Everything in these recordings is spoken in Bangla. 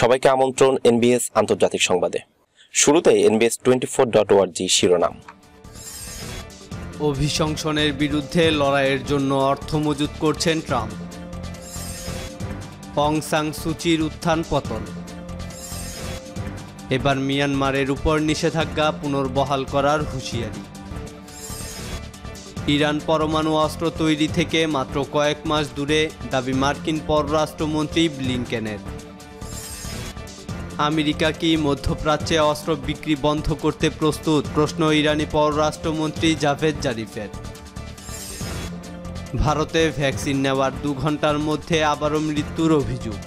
সবাইকে আমন্ত্রণ এনবিএস আন্তর্জাতিক সংবাদে শুরুতে এনবিএস টোয়েন্টি ফোর ডট ওয়ার্জি শিরোনাম অভিশংসনের বিরুদ্ধে লড়াইয়ের জন্য অর্থ মজুত করছেন ট্রাম্প পংসাং সুচির উত্থান পতন এবার মিয়ানমারের উপর নিষেধাজ্ঞা পুনর্বহাল করার হুঁশিয়ারি ইরান পরমাণু অস্ত্র তৈরি থেকে মাত্র কয়েক মাস দূরে দাবি মার্কিন পররাষ্ট্রমন্ত্রী ব্লিংকেনের আমেরিকা কি মধ্যপ্রাচ্যে অস্ত্র বিক্রি বন্ধ করতে প্রস্তুত প্রশ্ন ইরানি পররাষ্ট্রমন্ত্রী জাভেদ জারিফের ভারতে ভ্যাকসিন নেওয়ার দু ঘন্টার মধ্যে আবারও মৃত্যুর অভিযোগ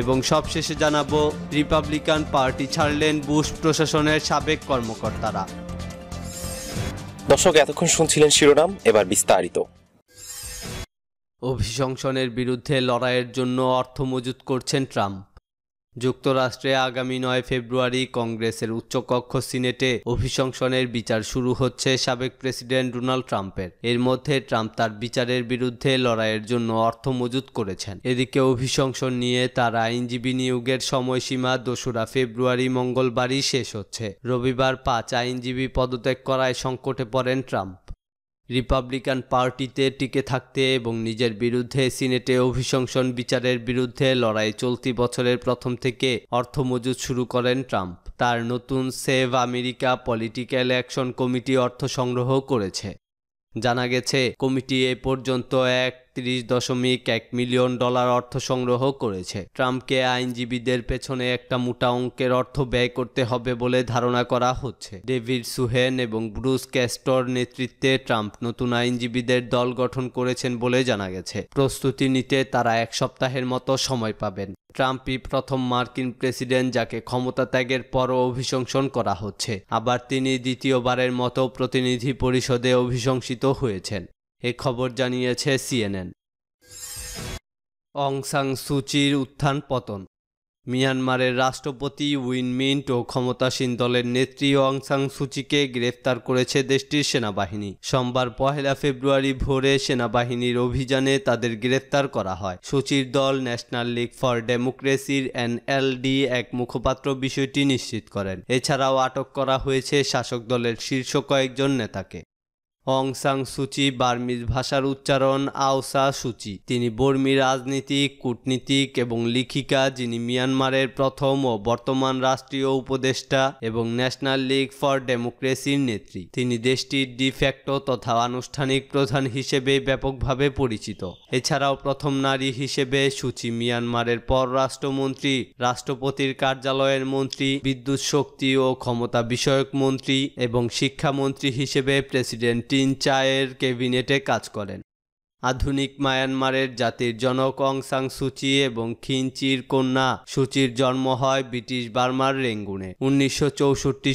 এবং সবশেষে জানাবো রিপাবলিকান পার্টি ছাড়লেন বুশ প্রশাসনের সাবেক কর্মকর্তারা দর্শক এতক্ষণ শুনছিলেন শিরোনাম এবার বিস্তারিত অভিশংসনের বিরুদ্ধে লড়াইয়ের জন্য অর্থ মজুত করছেন ট্রাম্প যুক্তরাষ্ট্রে আগামী নয় ফেব্রুয়ারি কংগ্রেসের উচ্চকক্ষ সিনেটে অভিশংসনের বিচার শুরু হচ্ছে সাবেক প্রেসিডেন্ট ডোনাল্ড ট্রাম্পের এর মধ্যে ট্রাম্প তার বিচারের বিরুদ্ধে লড়াইয়ের জন্য অর্থ মজুত করেছেন এদিকে অভিশংসন নিয়ে তার আইনজীবী নিয়োগের সময়সীমা দোসরা ফেব্রুয়ারি মঙ্গলবারই শেষ হচ্ছে রবিবার পাঁচ আইনজীবী পদত্যাগ করায় সংকটে পড়েন ট্রাম্প রিপাবলিকান পার্টিতে টিকে থাকতে এবং নিজের বিরুদ্ধে সিনেটে অভিশংসন বিচারের বিরুদ্ধে লড়াই চলতি বছরের প্রথম থেকে অর্থ মজুত শুরু করেন ট্রাম্প তার নতুন Save America political action committee অর্থ সংগ্রহ করেছে জানা গেছে কমিটি এ পর্যন্ত এক তিরিশ দশমিক এক মিলিয়ন ডলার অর্থ সংগ্রহ করেছে ট্রাম্পকে আইনজীবীদের পেছনে একটা মোটা অঙ্কের অর্থ ব্যয় করতে হবে বলে ধারণা করা হচ্ছে ডেভিড সুহেন এবং ব্রুস ক্যাস্টর নেতৃত্বে ট্রাম্প নতুন আইনজীবীদের দল গঠন করেছেন বলে জানা গেছে প্রস্তুতি নিতে তারা এক সপ্তাহের মতো সময় পাবেন ট্রাম্পই প্রথম মার্কিন প্রেসিডেন্ট যাকে ক্ষমতা ত্যাগের পরও অভিশংসন করা হচ্ছে আবার তিনি দ্বিতীয়বারের মতো প্রতিনিধি পরিষদে অভিশংসিত হয়েছেন এ খবর জানিয়েছে সিএনএন অং সাং সুচির উত্থান পতন মিয়ানমারের রাষ্ট্রপতি উইন মিন্ট ও ক্ষমতাসীন দলের নেত্রী অং সাং সুচিকে গ্রেফতার করেছে দেশটির সেনাবাহিনী সোমবার পহেলা ফেব্রুয়ারি ভোরে সেনাবাহিনীর অভিযানে তাদের গ্রেফতার করা হয় সুচির দল ন্যাশনাল লিগ ফর ডেমোক্রেসির এনএলডি এক মুখপাত্র বিষয়টি নিশ্চিত করেন এছাড়াও আটক করা হয়েছে শাসক দলের শীর্ষ কয়েকজন নেতাকে অং সাং সুচি বার্মিজ ভাষার উচ্চারণ আওসা সুচি তিনি বর্মী রাজনীতিক কূটনীতিক এবং লিখিকা যিনি মিয়ানমারের প্রথম ও বর্তমান রাষ্ট্রীয় উপদেষ্টা এবং ন্যাশনাল লীগ ফর ডেমোক্রেসির নেত্রী তিনি দেশটির ডিফ্যাক্টো তথা আনুষ্ঠানিক প্রধান হিসেবে ব্যাপকভাবে পরিচিত এছাড়াও প্রথম নারী হিসেবে সুচি মিয়ানমারের পররাষ্ট্রমন্ত্রী রাষ্ট্রপতির কার্যালয়ের মন্ত্রী বিদ্যুৎ শক্তি ও ক্ষমতা বিষয়ক মন্ত্রী এবং শিক্ষামন্ত্রী হিসেবে প্রেসিডেন্ট তিন চায়ের ক্যাবিনেটে কাজ করেন আধুনিক মায়ানমারের জাতির জনক অংসাং সুচি এবং খিনচির কন্যা সুচির জন্ম হয় ব্রিটিশ বার্মার রেঙ্গুনে উনিশশো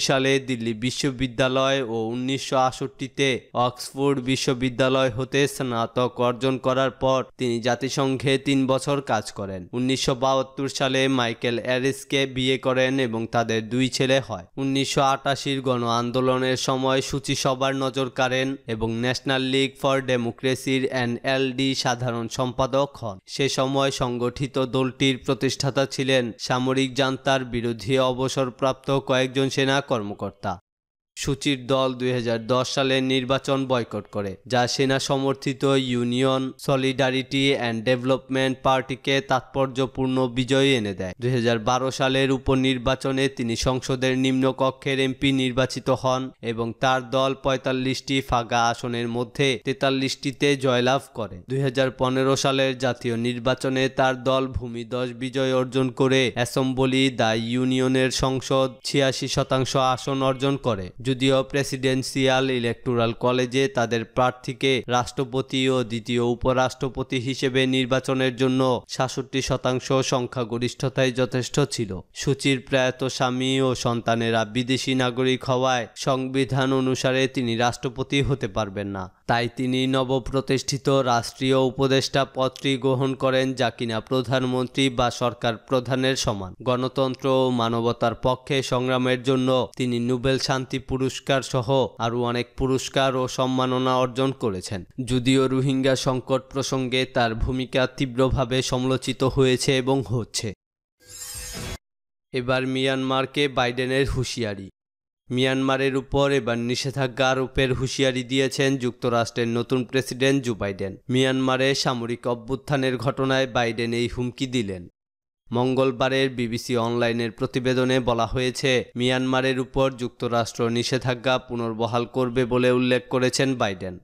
সালে দিল্লি বিশ্ববিদ্যালয় ও উনিশশো আষট্টিতে অক্সফোর্ড বিশ্ববিদ্যালয় হতে স্নাতক অর্জন করার পর তিনি জাতিসংঘে তিন বছর কাজ করেন উনিশশো সালে মাইকেল অ্যারিসকে বিয়ে করেন এবং তাদের দুই ছেলে হয় উনিশশো আটাশির গণ আন্দোলনের সময় সুচি সবার নজর কাড়েন এবং ন্যাশনাল লিগ ফর ডেমোক্রেসির অ্যান্ড এনএলডি সাধারণ সম্পাদক হন সে সময় সংগঠিত দলটির প্রতিষ্ঠাতা ছিলেন সামরিক জান্তার বিরোধী অবসরপ্রাপ্ত কয়েকজন সেনা কর্মকর্তা সূচির দল দুই সালের নির্বাচন বয়কট করে যা সেনা সমর্থিত ইউনিয়ন সলিডারিটি অ্যান্ড ডেভেলপমেন্ট পার্টিকে তাৎপর্যপূর্ণ বিজয় এনে দেয় দুই সালের উপনির্বাচনে তিনি সংসদের নিম্নকক্ষের এমপি নির্বাচিত হন এবং তার দল পঁয়তাল্লিশটি ফাঁকা আসনের মধ্যে তেতাল্লিশটিতে জয়লাভ করে দুই সালের জাতীয় নির্বাচনে তার দল ভূমি দশ বিজয় অর্জন করে অ্যাসেম্বলি দ্য ইউনিয়নের সংসদ ছিয়াশি শতাংশ আসন অর্জন করে যদিও প্রেসিডেন্সিয়াল ইলেকটোরাল কলেজে তাদের প্রার্থীকে রাষ্ট্রপতি ও দ্বিতীয় উপরাষ্ট্রপতি হিসেবে নির্বাচনের জন্য সাতষট্টি শতাংশ সংখ্যাগরিষ্ঠতায় যথেষ্ট ছিল সূচির প্রয়াত স্বামী ও সন্তানেরা বিদেশি নাগরিক হওয়ায় সংবিধান অনুসারে তিনি রাষ্ট্রপতি হতে পারবেন না তাই তিনি নবপ্রতিষ্ঠিত রাষ্ট্রীয় উপদেষ্টা পদটি গ্রহণ করেন যা কিনা প্রধানমন্ত্রী বা সরকার প্রধানের সমান গণতন্ত্র ও মানবতার পক্ষে সংগ্রামের জন্য তিনি নোবেল শান্তি পুরস্কার সহ আরও অনেক পুরস্কার ও সম্মাননা অর্জন করেছেন যদিও রোহিঙ্গা সংকট প্রসঙ্গে তার ভূমিকা তীব্রভাবে সমালোচিত হয়েছে এবং হচ্ছে এবার মিয়ানমারকে বাইডেনের হুঁশিয়ারি মিয়ানমারের উপর এবার নিষেধাজ্ঞা আরোপের হুঁশিয়ারি দিয়েছেন যুক্তরাষ্ট্রের নতুন প্রেসিডেন্ট জো বাইডেন মিয়ানমারে সামরিক অভ্যুত্থানের ঘটনায় বাইডেন এই হুমকি দিলেন মঙ্গলবারের বিবিসি অনলাইনের প্রতিবেদনে বলা হয়েছে মিয়ানমারের উপর যুক্তরাষ্ট্র নিষেধাজ্ঞা পুনর্বহাল করবে বলে উল্লেখ করেছেন বাইডেন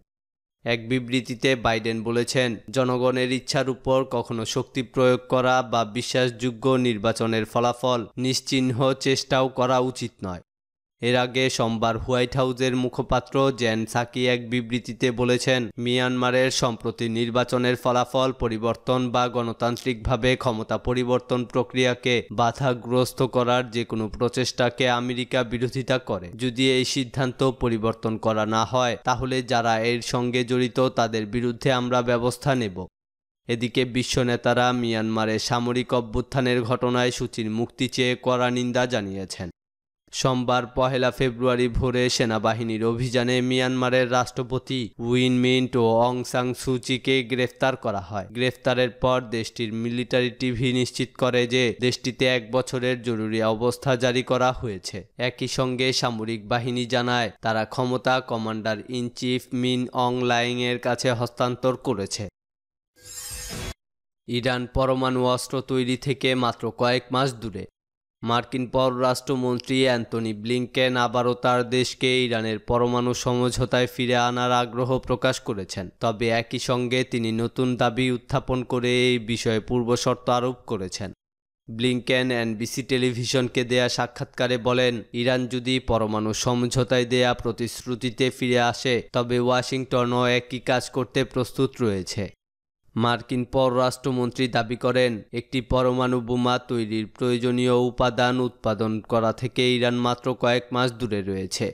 এক বিবৃতিতে বাইডেন বলেছেন জনগণের ইচ্ছার উপর কখনো শক্তি প্রয়োগ করা বা বিশ্বাসযোগ্য নির্বাচনের ফলাফল নিশ্চিহ্ন চেষ্টাও করা উচিত নয় এর আগে সোমবার হোয়াইট হাউজের মুখপাত্র জেন সাকি এক বিবৃতিতে বলেছেন মিয়ানমারের সম্প্রতি নির্বাচনের ফলাফল পরিবর্তন বা গণতান্ত্রিকভাবে ক্ষমতা পরিবর্তন প্রক্রিয়াকে বাধাগ্রস্ত করার যে কোনো প্রচেষ্টাকে আমেরিকা বিরোধিতা করে যদি এই সিদ্ধান্ত পরিবর্তন করা না হয় তাহলে যারা এর সঙ্গে জড়িত তাদের বিরুদ্ধে আমরা ব্যবস্থা নেব এদিকে বিশ্ব নেতারা মিয়ানমারের সামরিক অভ্যুত্থানের ঘটনায় সূচির মুক্তি চেয়ে কড়া নিন্দা জানিয়েছেন সোমবার পহেলা ফেব্রুয়ারি ভোরে সেনাবাহিনীর অভিযানে মিয়ানমারের রাষ্ট্রপতি উইন মিন্ট ও অং সাং সুচিকে গ্রেফতার করা হয় গ্রেফতারের পর দেশটির মিলিটারি টিভি নিশ্চিত করে যে দেশটিতে এক বছরের জরুরি অবস্থা জারি করা হয়েছে একই সঙ্গে সামরিক বাহিনী জানায় তারা ক্ষমতা commander in chief Min Aung Hlaing এর কাছে হস্তান্তর করেছে ইরান পরমাণু অস্ত্র তৈরি থেকে মাত্র কয়েক মাস দূরে মার্কিন পররাষ্ট্রমন্ত্রী অ্যান্থনি ব্লিংকেন আবারও তার দেশকে ইরানের পরমাণু সমঝোতায় ফিরে আনার আগ্রহ প্রকাশ করেছেন তবে একই সঙ্গে তিনি নতুন দাবি উত্থাপন করে এই বিষয়ে পূর্বশর্ত আরোপ করেছেন ব্লিংকেন এনবিসি টেলিভিশনকে দেয়া সাক্ষাৎকারে বলেন ইরান যদি পরমাণু সমঝোতায় দেয়া প্রতিশ্রুতিতে ফিরে আসে তবে ওয়াশিংটনও একই কাজ করতে প্রস্তুত রয়েছে মার্কিন পররাষ্ট্রমন্ত্রী দাবি করেন একটি পরমাণু বোমা তৈরির প্রয়োজনীয় উপাদান উৎপাদন করা থেকে ইরান মাত্র কয়েক মাস দূরে রয়েছে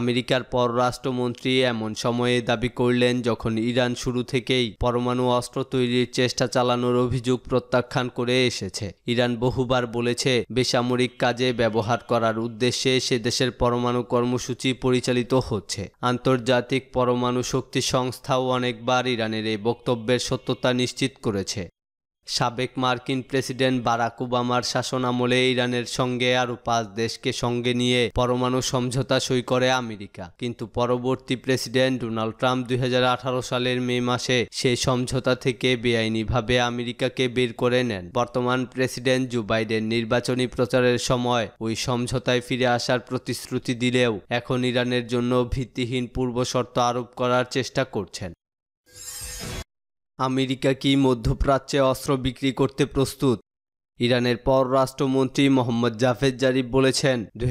আমেরিকার পররাষ্ট্রমন্ত্রী এমন সময়ে দাবি করলেন যখন ইরান শুরু থেকেই পরমাণু অস্ত্র তৈরির চেষ্টা চালানোর অভিযোগ প্রত্যাখ্যান করে এসেছে ইরান বহুবার বলেছে বেসামরিক কাজে ব্যবহার করার উদ্দেশ্যে সে দেশের পরমাণু কর্মসূচি পরিচালিত হচ্ছে আন্তর্জাতিক পরমাণু শক্তি সংস্থাও অনেকবার ইরানের এই বক্তব্যের সত্যতা নিশ্চিত করেছে সাবেক মার্কিন প্রেসিডেন্ট বারাক ওবামার শাসনামলে ইরানের সঙ্গে আরও পাঁচ দেশকে সঙ্গে নিয়ে পরমাণু সমঝোতা সই করে আমেরিকা কিন্তু পরবর্তী প্রেসিডেন্ট ডোনাল্ড ট্রাম্প দুই সালের মে মাসে সেই সমঝোতা থেকে বেআইনিভাবে আমেরিকাকে বের করে নেন বর্তমান প্রেসিডেন্ট জো বাইডেন নির্বাচনী প্রচারের সময় ওই সমঝোতায় ফিরে আসার প্রতিশ্রুতি দিলেও এখন ইরানের জন্য ভিত্তিহীন পূর্বশর্ত আরোপ করার চেষ্টা করছেন আমেরিকা কি মধ্যপ্রাচ্যে অস্ত্র বিক্রি করতে প্রস্তুত ইরানের পররাষ্ট্রমন্ত্রী মোহাম্মদ জাফেদ জারিফ বলেছেন দু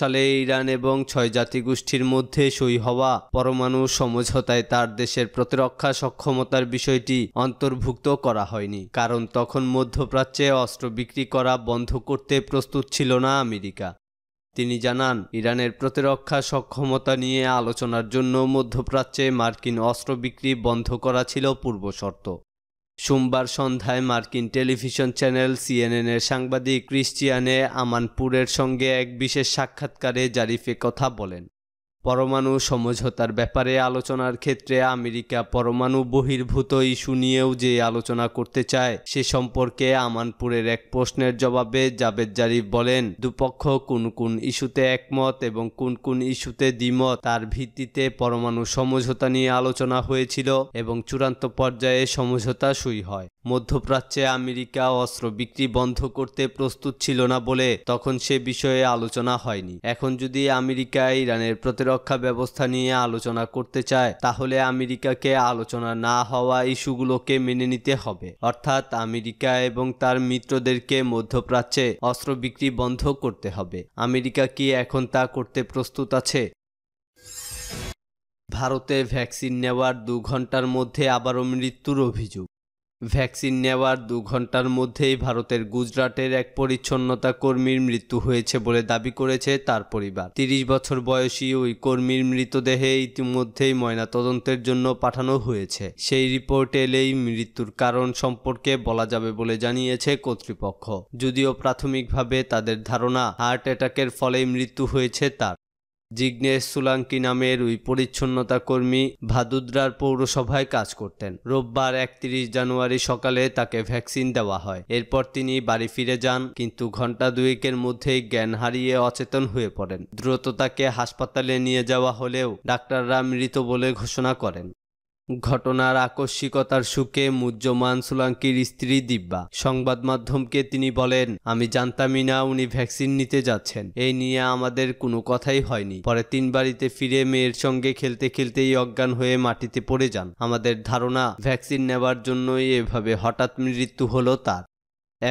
সালে ইরান এবং ছয় জাতিগোষ্ঠীর মধ্যে সই হওয়া পরমাণু সমঝোতায় তার দেশের প্রতিরক্ষা সক্ষমতার বিষয়টি অন্তর্ভুক্ত করা হয়নি কারণ তখন মধ্যপ্রাচ্যে অস্ত্র বিক্রি করা বন্ধ করতে প্রস্তুত ছিল না আমেরিকা তিনি জানান ইরানের প্রতিরক্ষা সক্ষমতা নিয়ে আলোচনার জন্য মধ্যপ্রাচ্যে মার্কিন অস্ত্র বিক্রি বন্ধ করা ছিল পূর্বশর্ত সোমবার সন্ধ্যায় মার্কিন টেলিভিশন চ্যানেল সিএনএনের সাংবাদিক ক্রিশ্চিয়ানে আমানপুরের সঙ্গে এক বিশেষ সাক্ষাৎকারে জারিফে কথা বলেন পরমাণু সমঝোতার ব্যাপারে আলোচনার ক্ষেত্রে আমেরিকা পরমাণু বহির্ভূত ইস্যু নিয়েও যে আলোচনা করতে চায় সে সম্পর্কে আমানপুরের এক প্রশ্নের জবাবে জাবেদ জারিফ বলেন দুপক্ষ কোন কোন ইস্যুতে একমত এবং কোন কোন ইস্যুতে দ্বিমত তার ভিত্তিতে পরমাণু সমঝোতা নিয়ে আলোচনা হয়েছিল এবং চূড়ান্ত পর্যায়ে সমঝোতা সই হয় মধ্যপ্রাচ্যে আমেরিকা অস্ত্র বিক্রি বন্ধ করতে প্রস্তুত ছিল না বলে তখন সে বিষয়ে আলোচনা হয়নি এখন যদি আমেরিকা ইরানের প্রতিরক্ষা ব্যবস্থা নিয়ে আলোচনা করতে চায় তাহলে আমেরিকাকে আলোচনা না হওয়া ইস্যুগুলোকে মেনে নিতে হবে অর্থাৎ আমেরিকা এবং তার মিত্রদেরকে মধ্যপ্রাচ্যে অস্ত্র বিক্রি বন্ধ করতে হবে আমেরিকা কি এখন তা করতে প্রস্তুত আছে ভারতে ভ্যাকসিন নেওয়ার দু ঘন্টার মধ্যে আবারও মৃত্যুর অভিযোগ ভ্যাকসিন নেওয়ার দু ঘন্টার মধ্যেই ভারতের গুজরাটের এক পরিচ্ছন্নতা কর্মীর মৃত্যু হয়েছে বলে দাবি করেছে তার পরিবার তিরিশ বছর বয়সী ওই কর্মীর মৃতদেহে ইতিমধ্যেই ময়নাতদন্তের জন্য পাঠানো হয়েছে সেই রিপোর্ট এলেই মৃত্যুর কারণ সম্পর্কে বলা যাবে বলে জানিয়েছে কর্তৃপক্ষ যদিও প্রাথমিকভাবে তাদের ধারণা হার্ট অ্যাটাকের ফলেই মৃত্যু হয়েছে তার জিগ্নেশ সুলাঙ্কি নামের ওই পরিচ্ছন্নতা কর্মী ভাদুদ্রার পৌরসভায় কাজ করতেন রোববার একত্রিশ জানুয়ারি সকালে তাকে ভ্যাকসিন দেওয়া হয় এরপর তিনি বাড়ি ফিরে যান কিন্তু ঘন্টা দুয়েকের মধ্যেই জ্ঞান হারিয়ে অচেতন হয়ে পড়েন দ্রুত তাকে হাসপাতালে নিয়ে যাওয়া হলেও ডাক্তাররা মৃত বলে ঘোষণা করেন ঘটনার আকস্মিকতার সুখে মুজ্জমান সুলাঙ্কির স্ত্রী দিব্যা সংবাদ মাধ্যমকে তিনি বলেন আমি জানতামই না উনি ভ্যাকসিন নিতে যাচ্ছেন এই নিয়ে আমাদের কোনো কথাই হয়নি পরে তিন বাড়িতে ফিরে মেয়ের সঙ্গে খেলতে খেলতেই অজ্ঞান হয়ে মাটিতে পড়ে যান আমাদের ধারণা ভ্যাকসিন নেবার জন্যই এভাবে হঠাৎ মৃত্যু হলো তার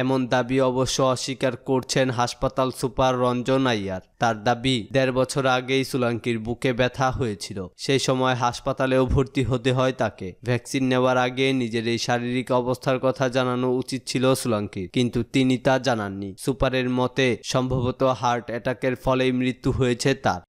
এমন দাবি অবশ্য অস্বীকার করছেন হাসপাতাল সুপার রঞ্জন আইয়ার তার দাবি দেড় বছর আগেই সুলাঙ্কির বুকে ব্যথা হয়েছিল সেই সময় হাসপাতালেও ভর্তি হতে হয় তাকে ভ্যাকসিন নেওয়ার আগে নিজের এই শারীরিক অবস্থার কথা জানানো উচিত ছিল সুলাঙ্কির কিন্তু তিনি তা জানাননি সুপারের মতে সম্ভবত হার্ট অ্যাটাকের ফলেই মৃত্যু হয়েছে তার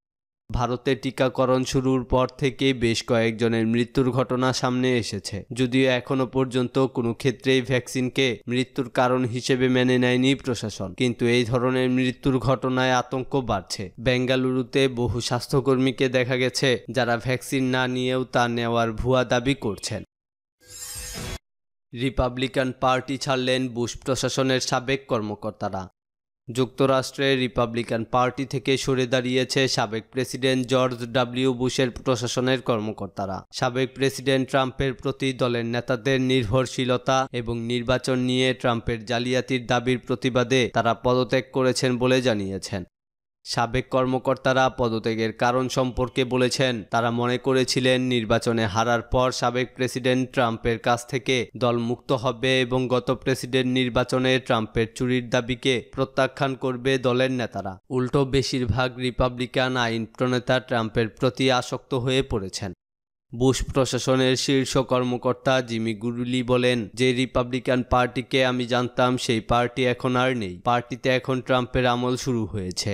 ভারতে টিকাকরণ শুরুর পর থেকে বেশ কয়েকজনের মৃত্যুর ঘটনা সামনে এসেছে যদিও এখনও পর্যন্ত কোনো ক্ষেত্রেই ভ্যাকসিনকে মৃত্যুর কারণ হিসেবে মেনে নেয়নি প্রশাসন কিন্তু এই ধরনের মৃত্যুর ঘটনায় আতঙ্ক বাড়ছে বেঙ্গালুরুতে বহু স্বাস্থ্যকর্মীকে দেখা গেছে যারা ভ্যাকসিন না নিয়েও তা নেওয়ার ভুয়া দাবি করছেন রিপাবলিকান পার্টি ছাড়লেন বুশ প্রশাসনের সাবেক কর্মকর্তারা যুক্তরাষ্ট্রে রিপাবলিকান পার্টি থেকে সরে দাঁড়িয়েছে সাবেক প্রেসিডেন্ট জর্জ ডাব্লিউ বুশের প্রশাসনের কর্মকর্তারা সাবেক প্রেসিডেন্ট ট্রাম্পের প্রতি দলের নেতাদের নির্ভরশীলতা এবং নির্বাচন নিয়ে ট্রাম্পের জালিয়াতির দাবির প্রতিবাদে তারা পদত্যাগ করেছেন বলে জানিয়েছেন সাবেক কর্মকর্তারা পদত্যাগের কারণ সম্পর্কে বলেছেন তারা মনে করেছিলেন নির্বাচনে হারার পর সাবেক প্রেসিডেন্ট ট্রাম্পের কাছ থেকে দল মুক্ত হবে এবং গত প্রেসিডেন্ট নির্বাচনে ট্রাম্পের চুরির দাবিকে প্রত্যাখ্যান করবে দলের নেতারা উল্টো বেশিরভাগ রিপাবলিকান আইন প্রণেতা ট্রাম্পের প্রতি আসক্ত হয়ে পড়েছেন বুশ প্রশাসনের শীর্ষ কর্মকর্তা জিমি গুরুলি বলেন যে রিপাবলিকান পার্টিকে আমি জানতাম সেই পার্টি এখন আর নেই পার্টিতে এখন ট্রাম্পের আমল শুরু হয়েছে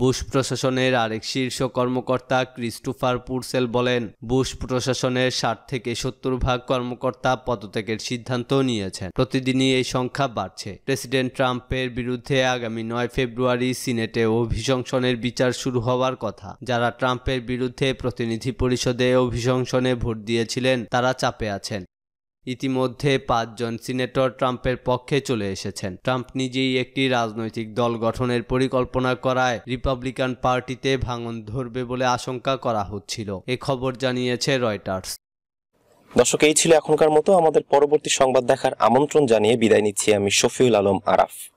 বুশ প্রশাসনের আরেক শীর্ষ কর্মকর্তা ক্রিস্টোফার পুরসেল বলেন বুশ প্রশাসনের ষাট থেকে সত্তর ভাগ কর্মকর্তা পদত্যাগের সিদ্ধান্ত নিয়েছেন প্রতিদিনই এই সংখ্যা বাড়ছে প্রেসিডেন্ট ট্রাম্পের বিরুদ্ধে আগামী নয় ফেব্রুয়ারি সিনেটে অভিশংসনের বিচার শুরু হওয়ার কথা যারা ট্রাম্পের বিরুদ্ধে প্রতিনিধি পরিষদে অভিশংসনে ভোট দিয়েছিলেন তারা চাপে আছেন ইতিমধ্যে পাঁচজন সিনেটর ট্রাম্পের পক্ষে চলে এসেছেন ট্রাম্প নিজেই একটি রাজনৈতিক দল গঠনের পরিকল্পনা করায় রিপাবলিকান পার্টিতে ভাঙন ধরবে বলে আশঙ্কা করা হচ্ছিল এ খবর জানিয়েছে রয়টার্স দর্শক এই ছিল এখনকার মতো আমাদের পরবর্তী সংবাদ দেখার আমন্ত্রণ জানিয়ে বিদায় নিচ্ছি আমি শফিউল আলম আরাফ